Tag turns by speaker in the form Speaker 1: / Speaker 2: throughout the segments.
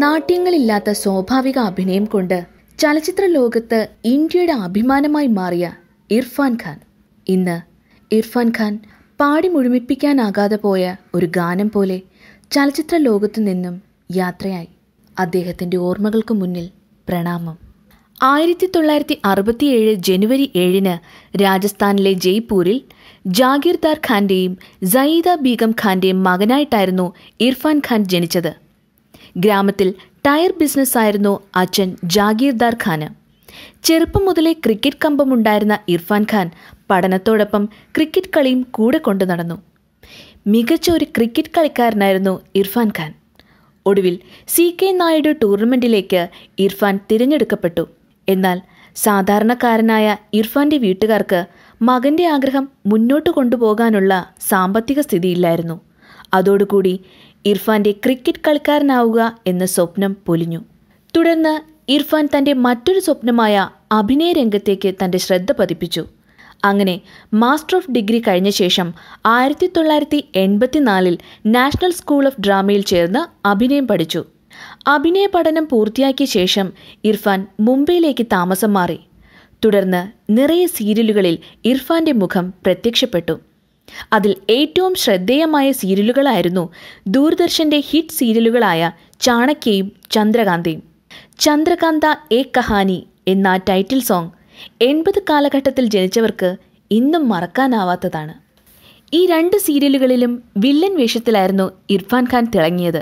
Speaker 1: നാട്യങ്ങളില്ലാത്ത സ്വാഭാവിക അഭിനയം കൊണ്ട് ചലച്ചിത്ര ലോകത്ത് ഇന്ത്യയുടെ അഭിമാനമായി മാറിയ ഇർഫാൻ ഖാൻ ഇന്ന് ഇർഫാൻ ഖാൻ പാടി മുഴുമിപ്പിക്കാനാകാതെ പോയ ഒരു ഗാനം പോലെ ചലച്ചിത്ര ലോകത്തു നിന്നും യാത്രയായി അദ്ദേഹത്തിൻ്റെ ഓർമ്മകൾക്ക് മുന്നിൽ പ്രണാമം ആയിരത്തി തൊള്ളായിരത്തി അറുപത്തിയേഴ് ജനുവരി ഏഴിന് രാജസ്ഥാനിലെ ജയ്പൂരിൽ ജാഗീർദാർ ഖാന്റെയും സയീദ ബീഗം ഖാന്റെയും മകനായിട്ടായിരുന്നു ഇർഫാൻ ഖാൻ ജനിച്ചത് ഗ്രാമത്തിൽ ടയർ ബിസിനസ്സായിരുന്നു അച്ഛൻ ജാഗീർദാർ ഖാന് ചെറുപ്പം മുതലേ ക്രിക്കറ്റ് കമ്പമുണ്ടായിരുന്ന ഇർഫാൻ ഖാൻ പഠനത്തോടൊപ്പം ക്രിക്കറ്റ് കളിയും കൂടെ കൊണ്ടു നടന്നു മികച്ച ഒരു ക്രിക്കറ്റ് കളിക്കാരനായിരുന്നു ഇർഫാൻ ഖാൻ ഒടുവിൽ സി കെ നായിഡു ടൂർണമെന്റിലേക്ക് ഇർഫാൻ തിരഞ്ഞെടുക്കപ്പെട്ടു എന്നാൽ സാധാരണക്കാരനായ ഇർഫാൻ്റെ വീട്ടുകാർക്ക് മകൻ്റെ ആഗ്രഹം മുന്നോട്ട് കൊണ്ടുപോകാനുള്ള സാമ്പത്തിക സ്ഥിതിയില്ലായിരുന്നു അതോടുകൂടി ഇർഫാന്റെ ക്രിക്കറ്റ് കളിക്കാരനാവുക എന്ന സ്വപ്നം പൊലിഞ്ഞു തുടർന്ന് ഇർഫാൻ തന്റെ മറ്റൊരു സ്വപ്നമായ അഭിനയ രംഗത്തേക്ക് തന്റെ ശ്രദ്ധ പതിപ്പിച്ചു അങ്ങനെ മാസ്റ്റർ ഓഫ് ഡിഗ്രി കഴിഞ്ഞ ശേഷം ആയിരത്തി തൊള്ളായിരത്തി എൺപത്തിനാലിൽ നാഷണൽ സ്കൂൾ ഓഫ് ഡ്രാമയിൽ ചേർന്ന് അഭിനയം പഠിച്ചു അഭിനയ പഠനം പൂർത്തിയാക്കിയ ശേഷം ഇർഫാൻ മുംബൈയിലേക്ക് താമസം മാറി തുടർന്ന് നിറയെ സീരിയലുകളിൽ ഇർഫാന്റെ മുഖം പ്രത്യക്ഷപ്പെട്ടു അതിൽ ഏറ്റവും ശ്രദ്ധേയമായ സീരിയലുകളായിരുന്നു ദൂരദർശന്റെ ഹിറ്റ് സീരിയലുകളായ ചാണക്യയും ചന്ദ്രകാന്തയും ചന്ദ്രകാന്ത എ കഹാനി എന്ന ടൈറ്റിൽ സോങ് എൺപത് കാലഘട്ടത്തിൽ ജനിച്ചവർക്ക് ഇന്നും മറക്കാനാവാത്തതാണ് ഈ രണ്ട് സീരിയലുകളിലും വില്ലൻ വേഷത്തിലായിരുന്നു ഇർഫാൻ ഖാൻ തിളങ്ങിയത്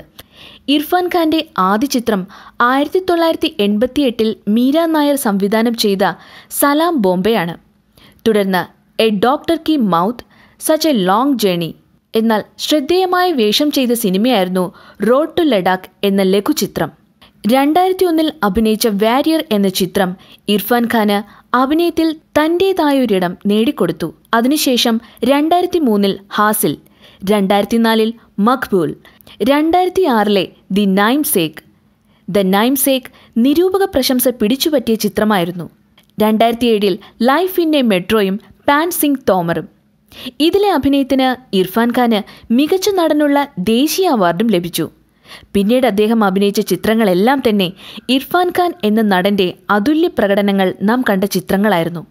Speaker 1: ഇർഫാൻ ഖാന്റെ ആദ്യ ചിത്രം ആയിരത്തി തൊള്ളായിരത്തി എൺപത്തി എട്ടിൽ മീര നായർ സംവിധാനം ചെയ്ത സലാം ബോംബെയാണ് തുടർന്ന് എ ഡോക്ടർ കി മൗത്ത് സച്ച് എ ലോങ് ജേണി എന്നാൽ ശ്രദ്ധേയമായ വേഷം ചെയ്ത സിനിമയായിരുന്നു റോഡ് ടു ലഡാക്ക് എന്ന ലഘുചിത്രം രണ്ടായിരത്തി ഒന്നിൽ അഭിനയിച്ച വാരിയർ എന്ന ചിത്രം ഇർഫാൻ ഖാന് അഭിനയത്തിൽ തന്റേതായൊരിടം നേടിക്കൊടുത്തു അതിനുശേഷം രണ്ടായിരത്തി മൂന്നിൽ ഹാസിൽ രണ്ടായിരത്തി നാലിൽ മഖ്ബൂൽ രണ്ടായിരത്തി ആറിലെ the namesake the namesake നിരൂപക പ്രശംസ പിടിച്ചുപറ്റിയ ചിത്രമായിരുന്നു രണ്ടായിരത്തി ഏഴിൽ ലൈഫ് ഇൻ എ മെട്രോയും പാൻ സിംഗ് തോമറും ഇതിലെ അഭിനയത്തിന് ഇർഫാൻ ഖാന് മികച്ച നടനുള്ള ദേശീയ അവാർഡും ലഭിച്ചു പിന്നീട് അദ്ദേഹം അഭിനയിച്ച ചിത്രങ്ങളെല്ലാം തന്നെ ഇർഫാൻ ഖാൻ എന്ന നടന്റെ അതുല്യ പ്രകടനങ്ങൾ നാം കണ്ട ചിത്രങ്ങളായിരുന്നു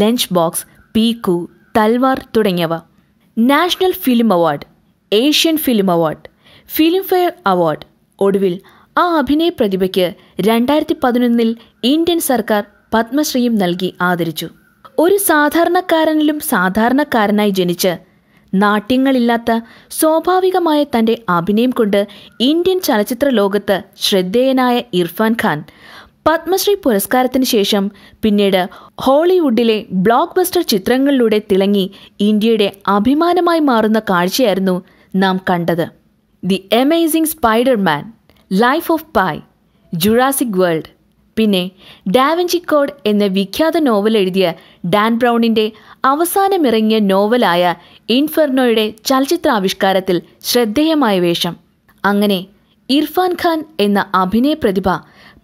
Speaker 1: ലഞ്ച് ബോക്സ് പീക്കു തൽവാർ തുടങ്ങിയവ national film award Asian film award Filmfare award ഒടുവിൽ ആ അഭിനയ പ്രതിഭയ്ക്ക് രണ്ടായിരത്തി പതിനൊന്നിൽ ഇന്ത്യൻ സർക്കാർ പത്മശ്രീയും നൽകി ആദരിച്ചു ഒരു സാധാരണക്കാരനിലും സാധാരണക്കാരനായി ജനിച്ച് നാട്യങ്ങളില്ലാത്ത സ്വാഭാവികമായ തന്റെ അഭിനയം കൊണ്ട് ഇന്ത്യൻ ചലച്ചിത്ര ലോകത്ത് ശ്രദ്ധേയനായ ഇർഫാൻ ഖാൻ പത്മശ്രീ പുരസ്കാരത്തിന് ശേഷം പിന്നീട് ഹോളിവുഡിലെ ബ്ലോക്ക് ബസ്റ്റർ ചിത്രങ്ങളിലൂടെ തിളങ്ങി ഇന്ത്യയുടെ അഭിമാനമായി മാറുന്ന കാഴ്ചയായിരുന്നു നാം കണ്ടത് the amazing Spiderman life of Pi Jurassic World പിന്നെ ഡാവിഞ്ചി കോഡ് എന്ന വിഖ്യാത നോവൽ എഴുതിയ ഡാൻ ബ്രൗണിൻ്റെ അവസാനമിറങ്ങിയ നോവലായ ഇൻഫെർണോയുടെ ചലച്ചിത്രാവിഷ്കാരത്തിൽ ശ്രദ്ധേയമായ വേഷം അങ്ങനെ ഇർഫാൻ ഖാൻ എന്ന അഭിനയ പ്രതിഭ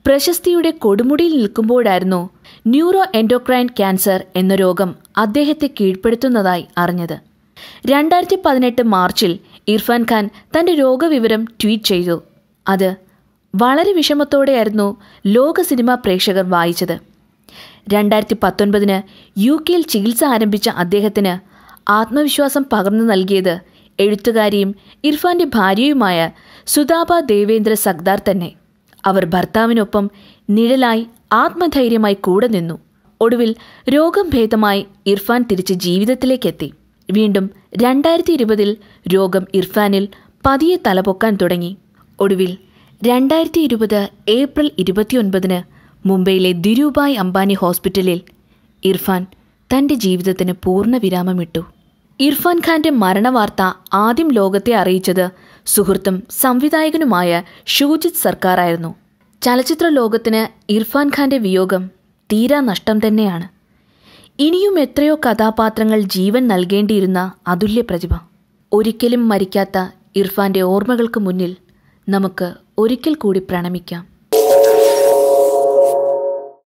Speaker 1: പ്രശസ്തിയുടെ കൊടുമുടിയിൽ നിൽക്കുമ്പോഴായിരുന്നു ന്യൂറോ എൻഡോക്രൈൻ ക്യാൻസർ എന്ന രോഗം അദ്ദേഹത്തെ കീഴ്പ്പെടുത്തുന്നതായി അറിഞ്ഞത് രണ്ടായിരത്തി പതിനെട്ട് മാർച്ചിൽ ഇർഫാൻ ഖാൻ തന്റെ രോഗവിവരം ട്വീറ്റ് ചെയ്തു അത് വളരെ വിഷമത്തോടെയായിരുന്നു ലോക സിനിമാ പ്രേക്ഷകർ വായിച്ചത് രണ്ടായിരത്തി പത്തൊൻപതിന് യു കെയിൽ ചികിത്സ ആരംഭിച്ച അദ്ദേഹത്തിന് ആത്മവിശ്വാസം പകർന്നു നൽകിയത് എഴുത്തുകാരിയും ഇർഫാന്റെ ഭാര്യയുമായ സുതാബ ദേവേന്ദ്ര സഗ്ദാർ തന്നെ അവർ ഭർത്താവിനൊപ്പം നിഴലായി ആത്മധൈര്യമായി കൂടെ നിന്നു ഒടുവിൽ രോഗം ഭേദമായി ഇർഫാൻ തിരിച്ച് ജീവിതത്തിലേക്കെത്തി വീണ്ടും രണ്ടായിരത്തി ഇരുപതിൽ രോഗം ഇർഫാനിൽ പതിയെ തലപൊക്കാൻ തുടങ്ങി ഒടുവിൽ രണ്ടായിരത്തി ഇരുപത് ഏപ്രിൽ ഇരുപത്തിയൊൻപതിന് മുംബൈയിലെ ധിരുഭായ് അംബാനി ഹോസ്പിറ്റലിൽ ഇർഫാൻ തന്റെ ജീവിതത്തിന് പൂർണ്ണ വിരാമമിട്ടു ഇർഫാൻ ഖാന്റെ മരണവാർത്ത ആദ്യം ലോകത്തെ അറിയിച്ചത് സുഹൃത്തും സംവിധായകനുമായ ഷൂജിത് സർക്കാരായിരുന്നു ചലച്ചിത്ര ലോകത്തിന് ഇർഫാൻ ഖാന്റെ വിയോഗം തീരാ നഷ്ടം തന്നെയാണ് ഇനിയും എത്രയോ കഥാപാത്രങ്ങൾ ജീവൻ നൽകേണ്ടിയിരുന്ന അതുല്യ പ്രതിഭ ഒരിക്കലും മരിക്കാത്ത ഇർഫാന്റെ ഓർമ്മകൾക്ക് മുന്നിൽ നമുക്ക് ഒരിക്കൽ കൂടി പ്രണമിക്കാം